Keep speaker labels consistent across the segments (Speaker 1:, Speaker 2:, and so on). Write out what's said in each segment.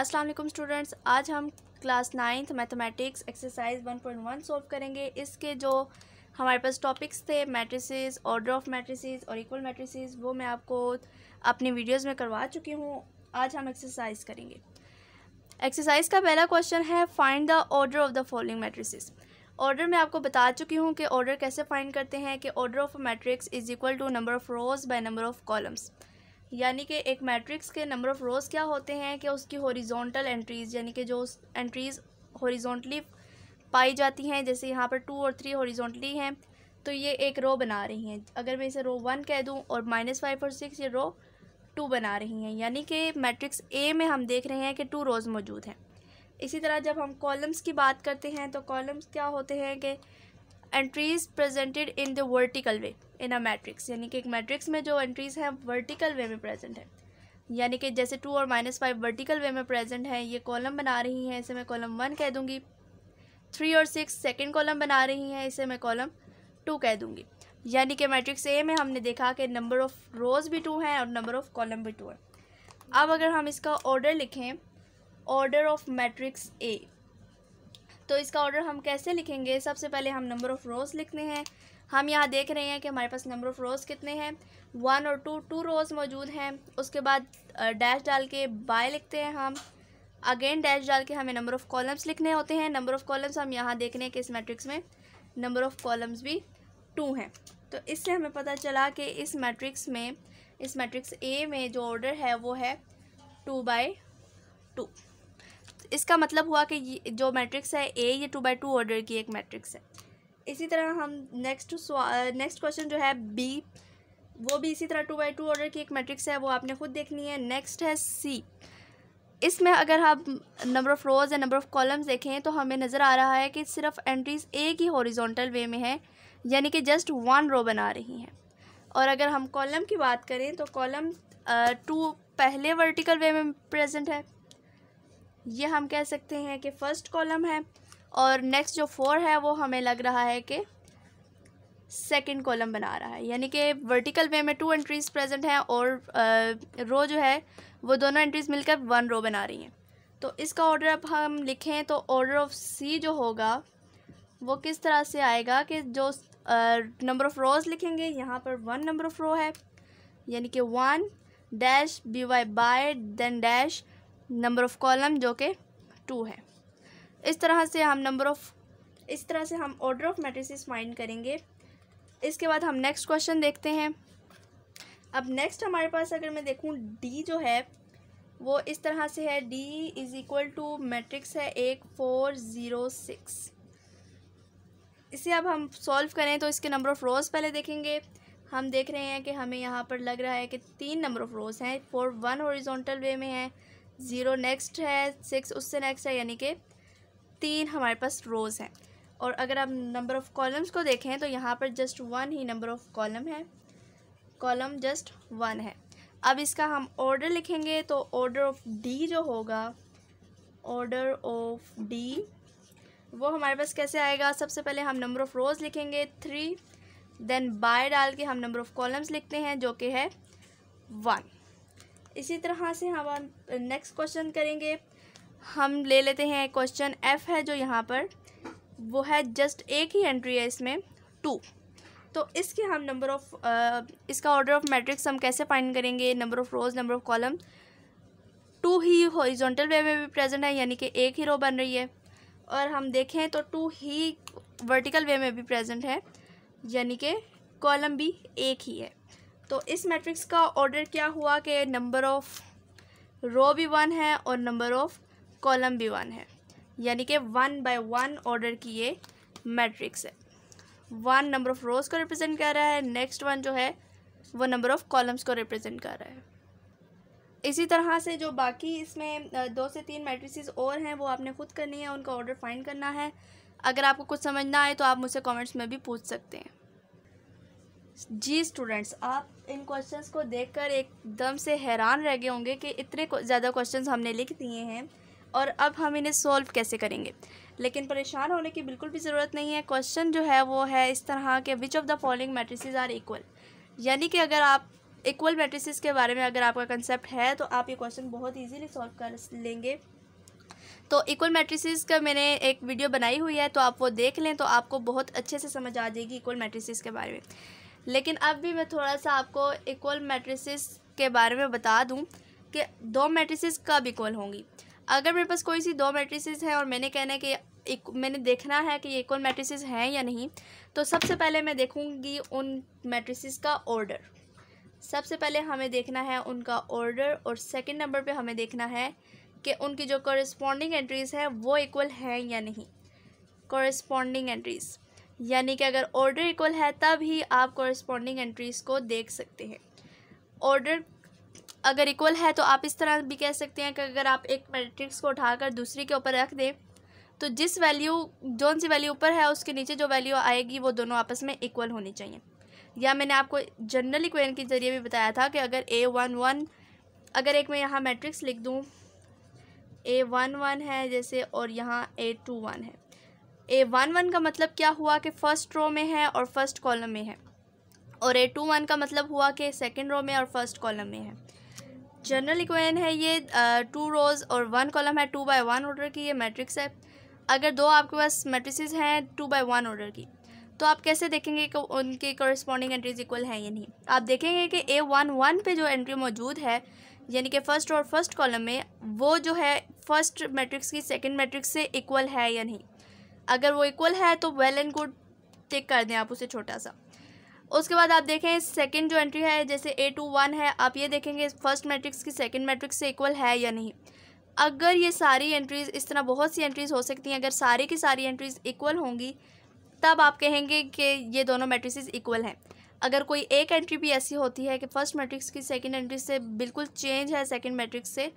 Speaker 1: Aslam students आज हम class ninth mathematics exercise 1.1 solve करेंगे इसके जो हमारे पास टॉपिक्स थे मैट्रिसेस ऑर्डर ऑफ मैट्रिसेस और इक्वल मैट्रिसेस वो मैं आपको अपनी वीडियोस में करवा चुकी हूँ आज हम एक्सरसाइज करेंगे एक्सरसाइज का पहला क्वेश्चन है find the order of the following matrices order मैं आपको बता चुकी हूँ कि ऑर्डर कैसे फाइंड करते हैं कि order of matrix is equal to number of rows by number of columns यानी कि एक मैट्रिक्स के नंबर ऑफ़ रोज़ क्या होते हैं कि उसकी हॉरिजॉन्टल एंट्रीज़ यानी कि जो एंट्रीज़ हॉरिजॉन्टली पाई जाती हैं जैसे यहाँ पर टू और थ्री हॉरिजॉन्टली हैं तो ये एक रो बना रही हैं अगर मैं इसे रो वन कह दूँ और माइनस फाइव और सिक्स ये रो टू बना रही हैं यानी कि मैट्रिक्स ए में हम देख रहे हैं कि टू रोज़ मौजूद हैं इसी तरह जब हम कॉलम्स की बात करते हैं तो कॉलम्स क्या होते हैं कि entries presented in the vertical way in a matrix यानी कि एक मैट्रिक्स में जो एंट्रीज हैं वर्टिकल वे में प्रेजेंट है यानी कि जैसे टू और माइनस फाइव वर्टिकल वे में प्रेजेंट है ये कॉलम बना रही हैं इसे मैं कॉलम वन कह दूंगी थ्री और सिक्स सेकेंड कॉलम बना रही हैं इसे मैं कॉलम टू कह दूँगी यानी कि मैट्रिक्स ए में हमने देखा कि नंबर ऑफ़ रोज़ भी टू हैं और नंबर ऑफ़ कॉलम भी टू है अब अगर हम इसका ऑर्डर लिखें ऑर्डर ऑफ मैट्रिक्स ए तो इसका ऑर्डर हम कैसे लिखेंगे सबसे पहले हम नंबर ऑफ़ रोज़ लिखने हैं हम यहाँ देख रहे हैं कि हमारे पास नंबर ऑफ़ रोज़ कितने हैं वन और टू टू रोज़ मौजूद हैं उसके बाद डैश डाल के बाय लिखते हैं हम अगेन डैश डाल के हमें नंबर ऑफ़ कॉलम्स लिखने होते हैं नंबर ऑफ़ कॉलम्स हम यहाँ देख रहे हैं कि इस मैट्रिक्स में नंबर ऑफ़ कॉलम्स भी टू हैं तो इससे हमें पता चला कि इस मैट्रिक्स में इस मैट्रिक्स ए में जो ऑर्डर है वो है टू बाई टू इसका मतलब हुआ कि जो मैट्रिक्स है ए ये टू बाई टू ऑर्डर की एक मैट्रिक्स है इसी तरह हम नेक्स्ट नेक्स्ट क्वेश्चन जो है बी वो भी इसी तरह टू बाई टू ऑर्डर की एक मैट्रिक्स है वो आपने खुद देखनी है नेक्स्ट है सी इसमें अगर हम नंबर ऑफ़ रोज़ या नंबर ऑफ़ कॉलम्स देखें तो हमें नज़र आ रहा है कि सिर्फ एंट्रीज़ ए की हॉरिजॉन्टल वे में है यानी कि जस्ट वन रो बना रही हैं और अगर हम कॉलम की बात करें तो कॉलम टू पहले वर्टिकल वे में प्रेजेंट है ये हम कह सकते हैं कि फ़र्स्ट कॉलम है और नेक्स्ट जो फोर है वो हमें लग रहा है कि सेकंड कॉलम बना रहा है यानी कि वर्टिकल वे में टू एंट्रीज प्रेजेंट हैं और रो जो है वो दोनों एंट्रीज मिलकर वन रो बना रही हैं तो इसका ऑर्डर अब हम लिखें तो ऑर्डर ऑफ सी जो होगा वो किस तरह से आएगा कि जो नंबर ऑफ़ रोज़ लिखेंगे यहाँ पर वन नंबर ऑफ़ रो है यानी कि one dash B Y by then dash number of column जो कि टू है इस तरह से हम नंबर ऑफ़ इस तरह से हम ऑर्डर ऑफ मैट्रिसेस फाइंड करेंगे इसके बाद हम नेक्स्ट क्वेश्चन देखते हैं अब नेक्स्ट हमारे पास अगर मैं देखूँ डी जो है वो इस तरह से है D is equal to matrix है एक फोर ज़ीरो सिक्स इसे अब हम सॉल्व करें तो इसके नंबर ऑफ़ रोज़ पहले देखेंगे हम देख रहे हैं कि हमें यहाँ पर लग रहा है कि तीन नंबर ऑफ़ रोज़ हैं फोर वन हॉरिजॉन्टल वे में है ज़ीरो नेक्स्ट है सिक्स उससे नेक्स्ट है यानी कि तीन हमारे पास रोज़ हैं और अगर आप नंबर ऑफ़ कॉलम्स को देखें तो यहाँ पर जस्ट वन ही नंबर ऑफ़ कॉलम है कॉलम जस्ट वन है अब इसका हम ऑर्डर लिखेंगे तो ऑर्डर ऑफ डी जो होगा ऑर्डर ऑफ डी वो हमारे पास कैसे आएगा सबसे पहले हम नंबर ऑफ़ रोज़ लिखेंगे थ्री देन बाय डाल के हम नंबर ऑफ़ कॉलम्स लिखते हैं जो कि है वन इसी तरह से हम नेक्स्ट क्वेश्चन करेंगे हम ले लेते हैं क्वेश्चन एफ है जो यहाँ पर वो है जस्ट एक ही एंट्री है इसमें टू तो इसके हम नंबर ऑफ इसका ऑर्डर ऑफ मैट्रिक्स हम कैसे फाइंड करेंगे number of rows number of column two ही हॉरिजॉन्टल वे में भी प्रेजेंट है यानी कि एक ही रो बन रही है और हम देखें तो टू ही वर्टिकल वे में भी प्रेजेंट है यानी कि कॉलम भी एक ही है तो इस मैट्रिक्स का ऑर्डर क्या हुआ कि नंबर ऑफ़ रो भी वन है और नंबर ऑफ़ कॉलम भी वन है यानी कि वन बाय वन ऑर्डर की ये मैट्रिक्स है वन नंबर ऑफ़ रोज़ को रिप्रेजेंट कर रहा है नेक्स्ट वन जो है वो नंबर ऑफ़ कॉलम्स को रिप्रेजेंट कर रहा है इसी तरह से जो बाकी इसमें दो से तीन मैट्रिसेस और हैं वो आपने खुद करनी है उनका ऑर्डर फाइंड करना है अगर आपको कुछ समझ आए तो आप मुझसे कमेंट्स में भी पूछ सकते हैं जी स्टूडेंट्स आप इन क्वेश्चंस को देखकर एकदम से हैरान रह गए होंगे कि इतने ज़्यादा क्वेश्चंस हमने लिख दिए हैं और अब हम इन्हें सॉल्व कैसे करेंगे लेकिन परेशान होने की बिल्कुल भी ज़रूरत नहीं है क्वेश्चन जो है वो है इस तरह के which of the following matrices are equal यानी कि अगर आप इक्वल मैट्रिस के बारे में अगर आपका कंसेप्ट है तो आप ये क्वेश्चन बहुत ईजीली सॉल्व कर लेंगे तो इक्वल मैट्रिसेस का मैंने एक वीडियो बनाई हुई है तो आप वो देख लें तो आपको बहुत अच्छे से समझ आ जाएगी इक्वल मैट्रिसेस के बारे में लेकिन अब भी मैं थोड़ा सा आपको इक्वल मैट्रिसेस के बारे में बता दूं कि दो मैट्रिसेस कब इक्वल होंगी अगर मेरे पास कोई सी दो मैट्रिसेस हैं और मैंने कहना है कि एक, मैंने देखना है कि ये इक्वल मैट्रिसेस हैं या नहीं तो सबसे पहले मैं देखूंगी उन मैट्रिसेस का ऑर्डर सबसे पहले हमें देखना है उनका ऑर्डर और सेकेंड नंबर पर हमें देखना है कि उनकी जो कॉरस्पॉन्डिंग एंट्रीज़ हैं वो इक्वल हैं या नहीं कॉरस्पॉन्डिंग एंट्रीज़ यानी कि अगर ऑर्डर इक्वल है तब ही आप कॉरस्पॉन्डिंग एंट्रीज़ को देख सकते हैं ऑर्डर अगर इक्वल है तो आप इस तरह भी कह सकते हैं कि अगर आप एक मैट्रिक्स को उठाकर दूसरी के ऊपर रख दें तो जिस वैल्यू जौन सी वैल्यू ऊपर है उसके नीचे जो वैल्यू आएगी वो दोनों आपस में इक्वल होनी चाहिए या मैंने आपको जनरल इक्वेशन के ज़रिए भी बताया था कि अगर ए वन वन अगर एक मैं यहाँ मैट्रिक्स लिख दूँ ए वन वन है जैसे और यहाँ ए टू वन है ए वन वन का मतलब क्या हुआ कि फ़र्स्ट रो में है और फर्स्ट कॉलम में है और ए टू वन का मतलब हुआ कि सेकेंड रो में और फर्स्ट कॉलम में है जनरल इक्वेशन है ये टू रोज़ और वन कॉलम है टू बाई वन ऑर्डर की ये मैट्रिक्स है अगर दो आपके पास मेट्रिस हैं टू बाई वन ऑर्डर की तो आप कैसे देखेंगे कि उनके कॉरस्पॉन्डिंग एंट्रीज इक्वल हैं या नहीं आप देखेंगे कि ए वन वन पर जो एंट्री मौजूद है यानी कि फ़र्स्ट और फर्स्ट कॉलम में वो जो है फर्स्ट मैट्रिक्स की सेकेंड मैट्रिक्स से इक्वल है या नहीं अगर वो इक्वल है तो वेल एंड गुड टिक कर दें आप उसे छोटा सा उसके बाद आप देखें सेकंड जो एंट्री है जैसे ए टू वन है आप ये देखेंगे फर्स्ट मैट्रिक्स की सेकंड मैट्रिक्स से इक्वल है या नहीं अगर ये सारी एंट्रीज़ इस तरह बहुत सी एंट्रीज़ हो सकती हैं अगर सारी की सारी एंट्रीज़ इक्वल होंगी तब आप कहेंगे कि ये दोनों मैट्रिक्स इक्वल हैं अगर कोई एक एंट्री भी ऐसी होती है कि फर्स्ट मैट्रिक्स की सेकेंड एंट्री से बिल्कुल चेंज है सेकेंड मैट्रिक्स से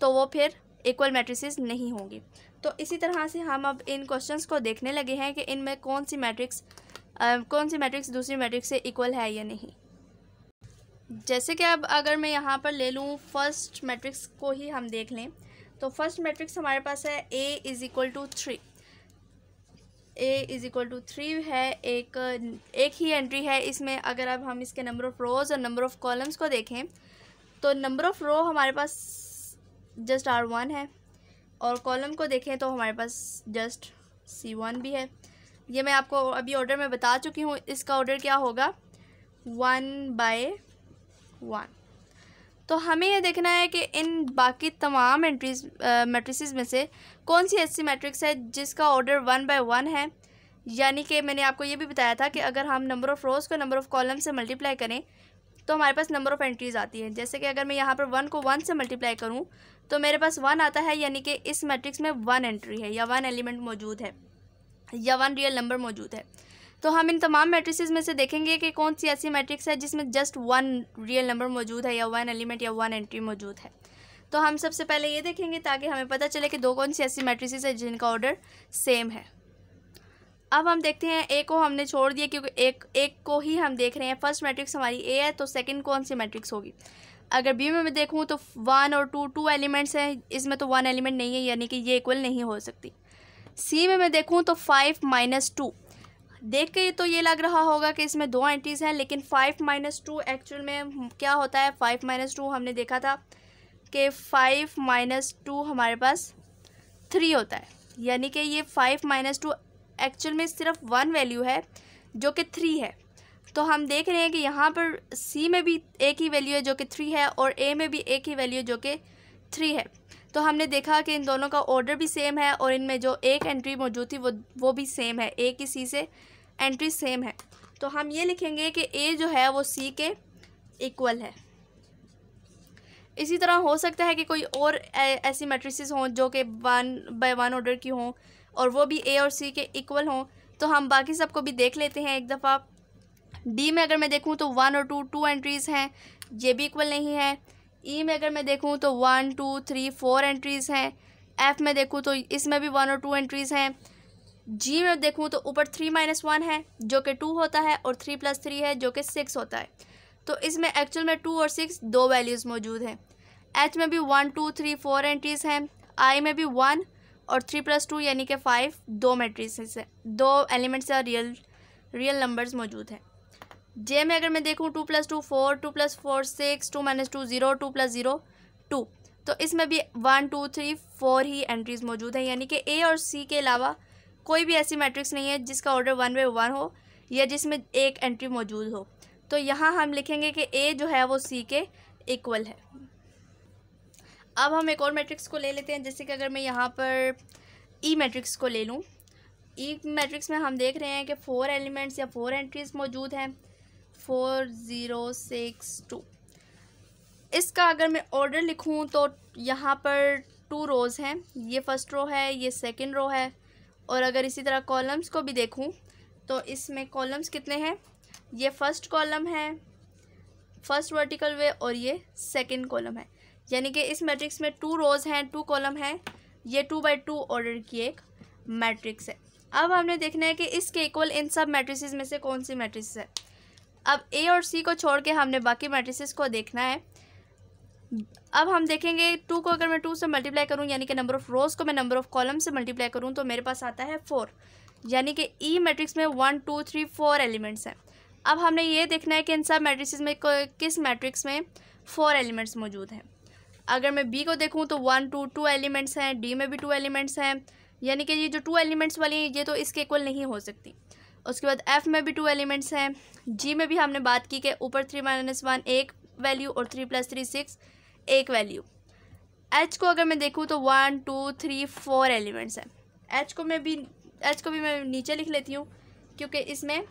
Speaker 1: तो वो फिर इक्वल मैट्रिक्स नहीं होंगी तो इसी तरह से हम अब इन क्वेश्चन को देखने लगे हैं कि इनमें कौन सी मैट्रिक्स कौन सी मैट्रिक्स दूसरी मैट्रिक्स से इक्वल है या नहीं जैसे कि अब अगर मैं यहाँ पर ले लूँ फर्स्ट मैट्रिक्स को ही हम देख लें तो फर्स्ट मैट्रिक्स हमारे पास है A is equal to three A is equal to three है एक एक ही एंट्री है इसमें अगर अब हम इसके नंबर ऑफ़ रोज़ और नंबर ऑफ़ कॉलम्स को देखें तो नंबर ऑफ़ रो हमारे पास जस्ट आर वन है और कॉलम को देखें तो हमारे पास जस्ट सी वन भी है ये मैं आपको अभी ऑर्डर में बता चुकी हूँ इसका ऑर्डर क्या होगा वन बाय वन तो हमें यह देखना है कि इन बाकी तमाम एंट्रीज मैट्रिसेस में से कौन सी ऐसी मैट्रिक्स है जिसका ऑर्डर वन बाय वन है यानी कि मैंने आपको ये भी बताया था कि अगर हम नंबर ऑफ़ रोज़ को नंबर ऑफ़ कॉलम से मल्टीप्लाई करें तो हमारे पास नंबर ऑफ़ एंट्रीज़ आती हैं जैसे कि अगर मैं यहाँ पर वन को वन से मल्टीप्लाई करूँ तो मेरे पास वन आता है यानी कि इस मैट्रिक्स में वन एंट्री है या वन एलिमेंट मौजूद है या वन रियल नंबर मौजूद है तो हम इन तमाम मैट्रिक्स में से देखेंगे कि कौन सी ऐसी मैट्रिक्स है जिसमें जस्ट वन रियल नंबर मौजूद है या वन एलिमेंट या वन एंट्री मौजूद है तो हम सबसे पहले ये देखेंगे ताकि हमें पता चले कि दो कौन सी ऐसी मैट्रिक्स है जिनका ऑर्डर सेम है अब हम देखते हैं ए को हमने छोड़ दिया क्योंकि एक एक को ही हम देख रहे हैं फर्स्ट मैट्रिक्स हमारी ए है तो सेकंड कौन सी मैट्रिक्स होगी अगर बी में मैं देखूँ तो वन और टू टू एलिमेंट्स हैं इसमें तो वन एलिमेंट नहीं है यानी कि ये इक्वल नहीं हो सकती सी में मैं देखूँ तो फाइव माइनस टू देख के तो ये लग रहा होगा कि इसमें दो एंट्रीज हैं लेकिन फाइव माइनस टू एक्चुअल में क्या होता है फाइव माइनस टू हमने देखा था कि फाइव माइनस टू हमारे पास थ्री होता है यानी कि ये फाइव माइनस टू एक्चुअल में सिर्फ वन वैल्यू है जो कि थ्री है तो हम देख रहे हैं कि यहाँ पर सी में भी ए की वैल्यू है जो कि थ्री है और ए में भी एक ही वैल्यू जो कि थ्री है तो हमने देखा कि इन दोनों का ऑर्डर भी सेम है और इनमें जो एक एंट्री मौजूद थी वो वो भी सेम है ए की सी से एंट्री सेम है तो हम ये लिखेंगे कि ए जो है वो सी के इक्वल है इसी तरह हो सकता है कि कोई और ऐसी मेट्रिसेस हों जो कि वन बाय वन ऑर्डर की हों और वो भी ए और सी के इक्वल हों तो हम बाकी सबको भी देख लेते हैं एक दफ़ा डी में अगर मैं देखूँ तो वन और टू टू एंट्रीज़ हैं ये भी इक्वल नहीं है ई e में अगर मैं देखूँ तो one two three four entries हैं एफ में देखूँ तो इसमें भी वन और टू एंट्रीज़ हैं जी में देखूँ तो ऊपर थ्री माइनस वन है जो कि टू होता है और थ्री प्लस थ्री है जो कि सिक्स होता है तो इसमें एक्चुअल में टू और सिक्स दो वैल्यूज़ मौजूद हैं एच में भी one two three four entries हैं आई में भी वन और थ्री प्लस टू यानी कि फ़ाइव दो मेट्रीसेस है दो एलिमेंट्स या रियल रियल नंबर्स मौजूद हैं जे में अगर मैं देखूँ two plus two four two plus four six two minus two zero two plus zero two तो इसमें भी वन टू थ्री फोर ही एंट्रीज़ मौजूद हैं यानी कि ए और सी के अलावा कोई भी ऐसी मैट्रिक्स नहीं है जिसका ऑर्डर वन बाई वन हो या जिसमें एक एंट्री मौजूद हो तो यहाँ हम लिखेंगे कि ए जो है वो सी के इक्वल है अब हम एक और मैट्रिक्स को ले लेते हैं जैसे कि अगर मैं यहाँ पर ई e मैट्रिक्स को ले लूँ ई e मैट्रिक्स में हम देख रहे हैं कि फ़ोर एलिमेंट्स या फोर एंट्रीज़ मौजूद हैं फोर ज़ीरो सिक्स टू इसका अगर मैं ऑर्डर लिखूँ तो यहाँ पर टू रोज़ हैं ये फ़र्स्ट रो है ये सेकेंड रो है और अगर इसी तरह कॉलम्स को भी देखूँ तो इसमें कॉलम्स कितने हैं ये फ़र्स्ट कॉलम है फर्स्ट वर्टिकल वे और ये सेकेंड कॉलम है यानी कि इस मैट्रिक्स में टू रोज़ हैं टू कॉलम हैं ये टू बाई टू ऑर्डर की एक मैट्रिक्स है अब हमने देखना है कि इसके इक्वल इन सब मैट्रिसेस में से कौन सी मैट्रिक्स है अब ए और सी को छोड़ के हमने बाकी मैट्रिसेस को देखना है अब हम देखेंगे टू को अगर मैं टू से मल्टीप्लाई करूँ यानी कि नंबर ऑफ़ रोज़ को मैं नंबर ऑफ़ कॉलम से मल्टीप्लाई करूँ तो मेरे पास आता है फोर यानी कि ई e मैट्रिक्स में one two three four elements हैं अब हमने ये देखना है कि इन सब मैट्रिक्स में किस मैट्रिक्स में फोर एलिमेंट्स मौजूद हैं अगर मैं बी को देखूँ तो वन टू टू एलिमेंट्स हैं डी में भी टू एलिमेंट्स हैं यानी कि ये जो टू एलिमेंट्स वाली हैं ये तो इसके इक्वल नहीं हो सकती उसके बाद एफ़ में भी टू एलिमेंट्स हैं जी में भी हमने बात की कि ऊपर थ्री माइनस वन एक वैल्यू और थ्री प्लस थ्री सिक्स एक वैल्यू एच को अगर मैं देखूँ तो one two three four elements हैं एच को मैं भी एच को भी मैं नीचे लिख लेती हूँ क्योंकि इसमें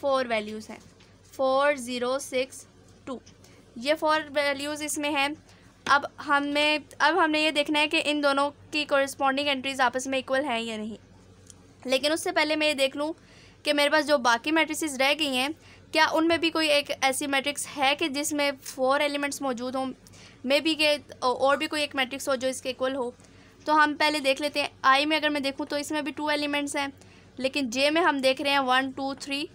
Speaker 1: फोर वैल्यूज़ हैं फोर ज़ीरो सिक्स टू ये फोर वैल्यूज़ इसमें हैं अब हमें अब हमने ये देखना है कि इन दोनों की कॉरस्पॉन्डिंग एंट्रीज़ आपस में इक्वल हैं या नहीं लेकिन उससे पहले मैं ये देख लूँ कि मेरे पास जो बाकी मैट्रिसेस रह गई हैं क्या उनमें भी कोई एक ऐसी मैट्रिक्स है कि जिसमें फोर एलिमेंट्स मौजूद हों मे बी के और भी कोई एक मैट्रिक्स हो जो इसके इक्वल हो तो हम पहले देख लेते हैं आई में अगर मैं देखूँ तो इसमें भी टू एलिमेंट्स हैं लेकिन जे में हम देख रहे हैं one two three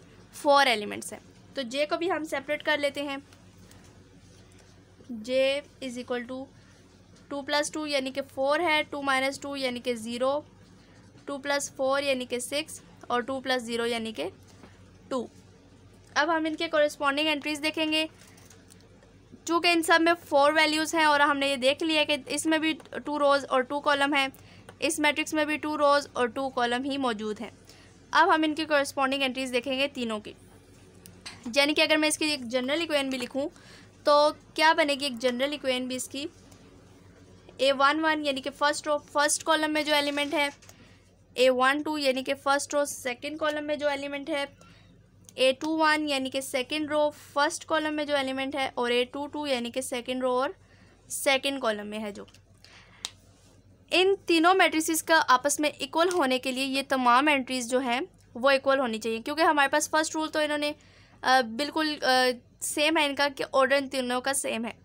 Speaker 1: four elements हैं तो जे को भी हम सेपरेट कर लेते हैं J is equal to two plus two यानी कि फ़ोर है टू माइनस टू यानी कि ज़ीरो टू प्लस फोर यानी कि सिक्स और टू प्लस ज़ीरो यानी कि टू अब हम इनके कॉरस्पॉन्डिंग एंट्रीज़ देखेंगे चूँकि इन सब में फोर वैल्यूज़ हैं और हमने ये देख लिया कि इसमें भी टू रोज़ और टू कॉलम हैं इस मैट्रिक्स में भी टू रोज़ और टू कॉलम ही मौजूद हैं अब हम इनकी कॉरस्पॉन्डिंग एंट्रीज़ देखेंगे तीनों की यानी कि अगर मैं इसकी एक जनरल इक्वेन भी लिखूँ तो क्या बनेगी एक जनरल इक्वेन भी इसकी ए वन वन यानी कि फ़र्स्ट रो फर्स्ट कॉलम में जो एलिमेंट है ए वन टू यानी कि फर्स्ट रो सेकेंड कॉलम में जो एलिमेंट है ए टू वन यानी कि सेकेंड रो फर्स्ट कॉलम में जो एलिमेंट है और ए टू टू यानी कि सेकेंड रो और सेकेंड कॉलम में है जो इन तीनों मैट्रिसेस का आपस में इक्वल होने के लिए ये तमाम एंट्रीज़ जो हैं वो इक्वल होनी चाहिए क्योंकि हमारे पास फर्स्ट रूल तो इन्होंने आ, बिल्कुल आ, सेम है इनका कि ऑर्डर इन तीनों का सेम है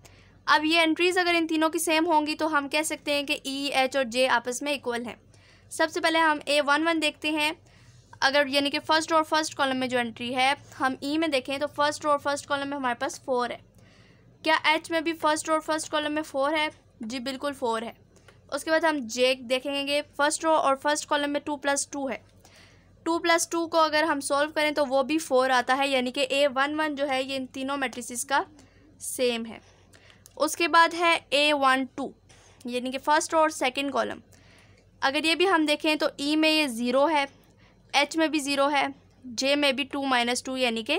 Speaker 1: अब ये एंट्रीज़ अगर इन तीनों की सेम होंगी तो हम कह सकते हैं कि ई e, एच और जे आपस में इक्वल हैं सबसे पहले हम ए वन वन देखते हैं अगर यानी कि फ़र्स्ट और फर्स्ट कॉलम में जो एंट्री है हम ई e में देखें तो फर्स्ट और फर्स्ट कॉलम में हमारे पास फोर है क्या एच में भी फर्स्ट और फर्स्ट कॉलम में फ़ोर है जी बिल्कुल फ़ोर है उसके बाद हम जे देखेंगे फर्स्ट रो और फर्स्ट कॉलम में टू प्लस टू है टू प्लस टू को अगर हम सॉल्व करें तो वो भी फोर आता है यानी कि ए वन वन जो है ये इन तीनों मेट्रिसिस का सेम है उसके बाद है ए वन टू यानी कि फर्स्ट और सेकंड कॉलम अगर ये भी हम देखें तो ई e में ये ज़ीरो है एच में भी ज़ीरो है जे में भी टू माइनस टू यानी कि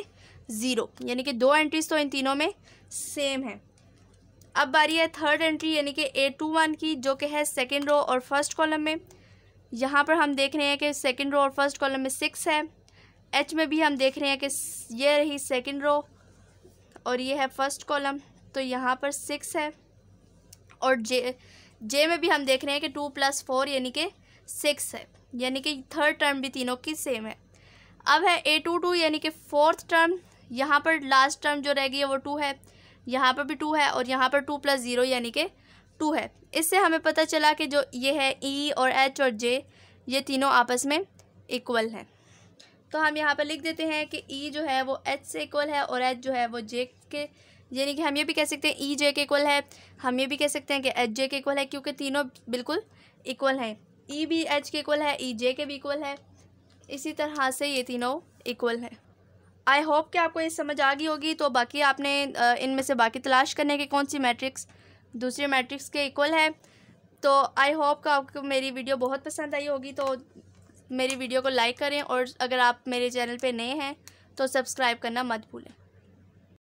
Speaker 1: ज़ीरो यानी कि दो एंट्रीज़ तो इन तीनों में सेम है अब बारी है थर्ड एंट्री यानी कि ए टू वन की जो कि है सेकेंड रो और फर्स्ट कॉलम में यहाँ पर हम देख रहे हैं कि सेकेंड रो और फर्स्ट कॉलम में सिक्स है एच में भी हम देख रहे हैं कि ये रही सेकेंड रो और ये है फर्स्ट कॉलम तो यहाँ पर सिक्स है और जे जे में भी हम देख रहे हैं कि टू प्लस फोर यानी कि सिक्स है यानी कि थर्ड टर्म भी तीनों की सेम है अब है ए टू टू यानी कि फोर्थ टर्म यहाँ पर लास्ट टर्म जो रह गई है वो टू है यहाँ पर भी टू है और यहाँ पर टू प्लस ज़ीरो यानी कि टू है इससे हमें पता चला कि जो ये है ई e और एच और जे ये तीनों आपस में इक्वल हैं तो हम यहाँ पर लिख देते हैं कि ई e जो है वो एच से इक्वल है और एच जो है वो जे के यानी कि हम ये भी कह सकते हैं ई e जे के इक्वल है हम ये भी कह सकते हैं कि एच जे के इक्वल है क्योंकि तीनों बिल्कुल इक्वल हैं ई e भी एच के इक्वल है ई e जे के भी इक्वल है इसी तरह से ये तीनों इक्वल हैं आई होप कि आपको ये समझ आ गई होगी तो बाकी आपने इनमें से बाकी तलाश करने के कौन सी मैट्रिक्स दूसरे मैट्रिक्स के इक्वल है तो आई होप कि आपको मेरी वीडियो बहुत पसंद आई होगी तो मेरी वीडियो को लाइक करें और अगर आप मेरे चैनल पे नए हैं तो सब्सक्राइब करना मत भूलें